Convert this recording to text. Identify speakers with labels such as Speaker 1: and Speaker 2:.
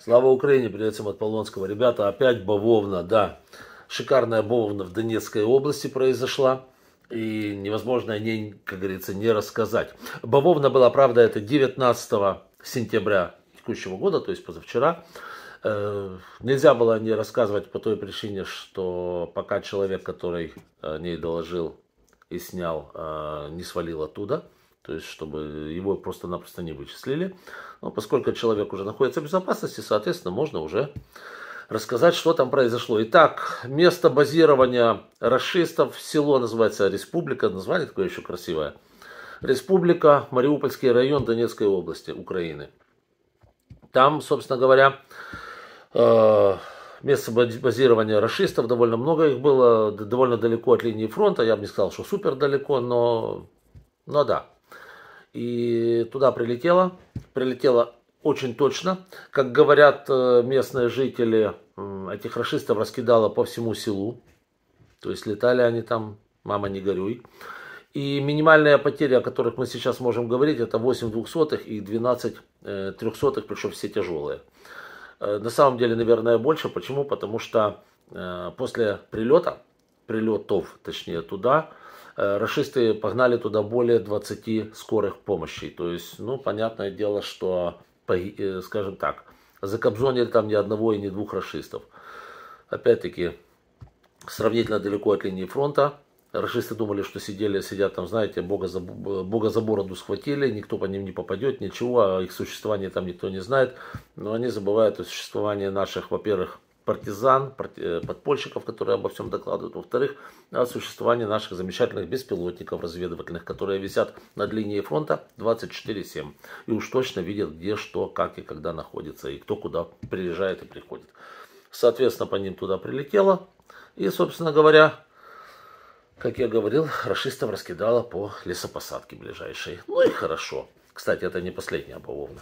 Speaker 1: Слава Украине, привет всем от Полонского. Ребята, опять Бавовна, да. Шикарная Бавовна в Донецкой области произошла. И невозможно о ней, как говорится, не рассказать. Бавовна была, правда, это 19 сентября текущего года, то есть позавчера. Э, нельзя было не рассказывать по той причине, что пока человек, который о ней доложил и снял, э, не свалил оттуда – то есть, чтобы его просто-напросто не вычислили. Но поскольку человек уже находится в безопасности, соответственно, можно уже рассказать, что там произошло. Итак, место базирования расистов, село называется Республика, название такое еще красивое. Республика, Мариупольский район Донецкой области Украины. Там, собственно говоря, э, место базирования расистов, довольно много их было, довольно далеко от линии фронта, я бы не сказал, что супер далеко, но, но да, и туда прилетела. Прилетела очень точно. Как говорят э, местные жители, этих расистов раскидала по всему селу. То есть летали они там, мама не горюй. И минимальные потери, о которых мы сейчас можем говорить, это 8 двухсотых и 12 э, трехсотых, причем все тяжелые. Э, на самом деле, наверное, больше. Почему? Потому что после прилета, прилетов, точнее, туда, Э, Рашисты погнали туда более 20 скорых помощей. То есть, ну, понятное дело, что, э, скажем так, закобзонили там ни одного и ни двух рашистов. Опять-таки, сравнительно далеко от линии фронта. Рашисты думали, что сидели, сидят там, знаете, бога за, бога за бороду схватили, никто по ним не попадет, ничего, о а их существовании там никто не знает. Но они забывают о существовании наших, во-первых, партизан, э, подпольщиков, которые обо всем докладывают. Во-вторых, о существовании наших замечательных беспилотников разведывательных, которые висят над линией фронта 24-7 и уж точно видят, где, что, как и когда находится, и кто куда приезжает и приходит. Соответственно, по ним туда прилетело, и, собственно говоря, как я говорил, расистов раскидало по лесопосадке ближайшей. Ну и хорошо. Кстати, это не последняя бавовна.